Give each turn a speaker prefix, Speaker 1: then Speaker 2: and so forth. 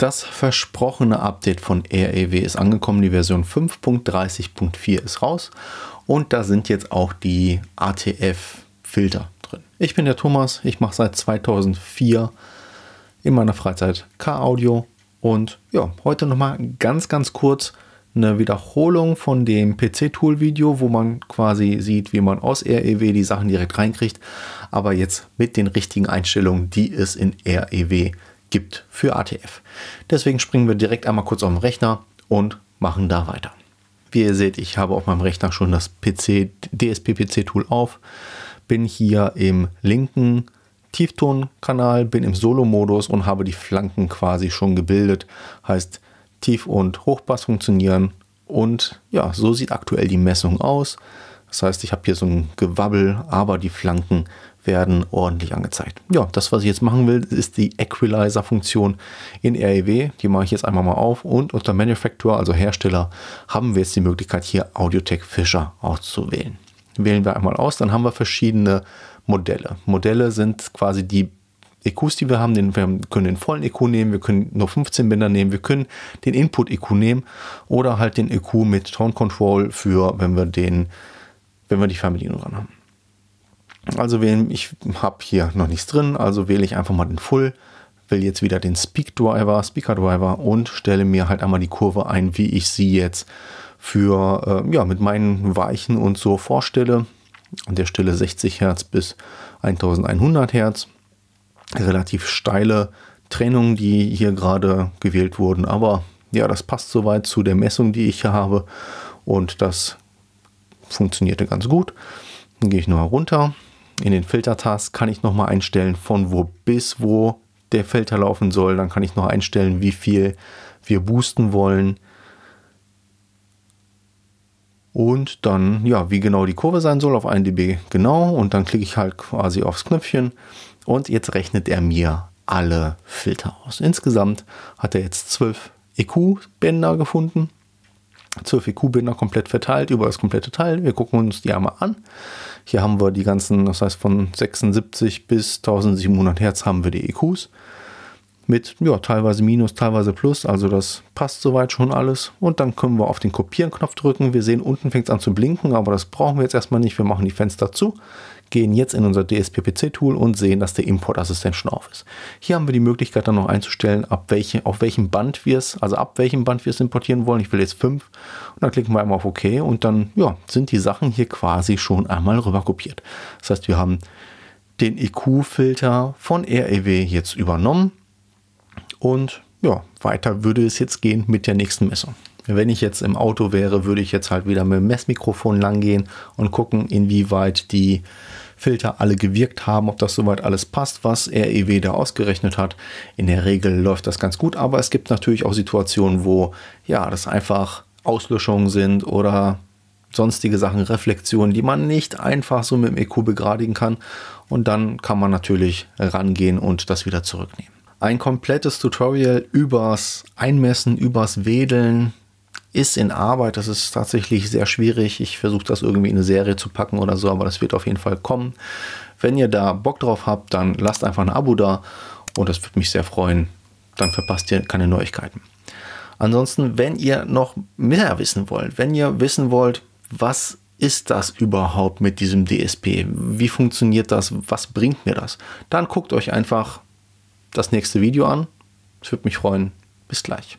Speaker 1: Das versprochene Update von REW ist angekommen. Die Version 5.30.4 ist raus und da sind jetzt auch die ATF-Filter drin. Ich bin der Thomas, ich mache seit 2004 in meiner Freizeit K-Audio und ja, heute nochmal ganz, ganz kurz eine Wiederholung von dem PC-Tool-Video, wo man quasi sieht, wie man aus REW die Sachen direkt reinkriegt, aber jetzt mit den richtigen Einstellungen, die es in REW gibt gibt für ATF. Deswegen springen wir direkt einmal kurz auf den Rechner und machen da weiter. Wie ihr seht, ich habe auf meinem Rechner schon das PC, DSP-PC-Tool auf, bin hier im linken Tieftonkanal, bin im Solo-Modus und habe die Flanken quasi schon gebildet. Heißt, Tief- und Hochbass funktionieren. Und ja, so sieht aktuell die Messung aus. Das heißt, ich habe hier so ein Gewabbel, aber die Flanken werden ordentlich angezeigt. Ja, das, was ich jetzt machen will, ist die Equalizer-Funktion in REW. Die mache ich jetzt einmal mal auf und unter Manufacturer, also Hersteller, haben wir jetzt die Möglichkeit, hier Audiotech Fischer auszuwählen. Wählen wir einmal aus, dann haben wir verschiedene Modelle. Modelle sind quasi die EQs, die wir haben. Den, wir können den vollen EQ nehmen, wir können nur 15 Bänder nehmen, wir können den Input-EQ nehmen oder halt den EQ mit Tone Control für, wenn wir den wenn wir die Fernbedienung dran haben. Also wählen, ich habe hier noch nichts drin, also wähle ich einfach mal den Full, will jetzt wieder den Speak Driver, Speaker Driver und stelle mir halt einmal die Kurve ein, wie ich sie jetzt für, äh, ja, mit meinen Weichen und so vorstelle. An der Stelle 60 Hertz bis 1100 Hertz. Relativ steile Trennungen, die hier gerade gewählt wurden, aber ja, das passt soweit zu der Messung, die ich hier habe. Und das funktionierte ganz gut. Dann gehe ich nochmal runter. In den Filtertask kann ich nochmal einstellen, von wo bis wo der Filter laufen soll. Dann kann ich noch einstellen, wie viel wir boosten wollen. Und dann, ja, wie genau die Kurve sein soll, auf 1 dB genau. Und dann klicke ich halt quasi aufs Knöpfchen. Und jetzt rechnet er mir alle Filter aus. Insgesamt hat er jetzt 12 EQ-Bänder gefunden 12 EQ-Binder komplett verteilt über das komplette Teil. Wir gucken uns die einmal an. Hier haben wir die ganzen, das heißt von 76 bis 1700 Hertz haben wir die EQs. Mit ja, teilweise Minus, teilweise Plus, also das passt soweit schon alles. Und dann können wir auf den Kopieren-Knopf drücken. Wir sehen, unten fängt es an zu blinken, aber das brauchen wir jetzt erstmal nicht. Wir machen die Fenster zu, gehen jetzt in unser DSPPC-Tool und sehen, dass der Import-Assistent schon auf ist. Hier haben wir die Möglichkeit dann noch einzustellen, ab welche, auf welchem Band wir es, also ab welchem Band wir es importieren wollen. Ich will jetzt 5 und dann klicken wir einmal auf OK und dann ja, sind die Sachen hier quasi schon einmal rüber kopiert. Das heißt, wir haben den EQ-Filter von REW jetzt übernommen und ja, weiter würde es jetzt gehen mit der nächsten Messung. Wenn ich jetzt im Auto wäre, würde ich jetzt halt wieder mit dem Messmikrofon langgehen und gucken, inwieweit die Filter alle gewirkt haben, ob das soweit alles passt, was REW da ausgerechnet hat. In der Regel läuft das ganz gut, aber es gibt natürlich auch Situationen, wo ja, das einfach Auslöschungen sind oder sonstige Sachen, Reflexionen, die man nicht einfach so mit dem EQ begradigen kann. Und dann kann man natürlich rangehen und das wieder zurücknehmen. Ein komplettes Tutorial übers Einmessen, übers Wedeln, ist in Arbeit. Das ist tatsächlich sehr schwierig. Ich versuche das irgendwie in eine Serie zu packen oder so, aber das wird auf jeden Fall kommen. Wenn ihr da Bock drauf habt, dann lasst einfach ein Abo da und das würde mich sehr freuen. Dann verpasst ihr keine Neuigkeiten. Ansonsten, wenn ihr noch mehr wissen wollt, wenn ihr wissen wollt, was ist das überhaupt mit diesem DSP? Wie funktioniert das? Was bringt mir das? Dann guckt euch einfach das nächste Video an. Es würde mich freuen. Bis gleich.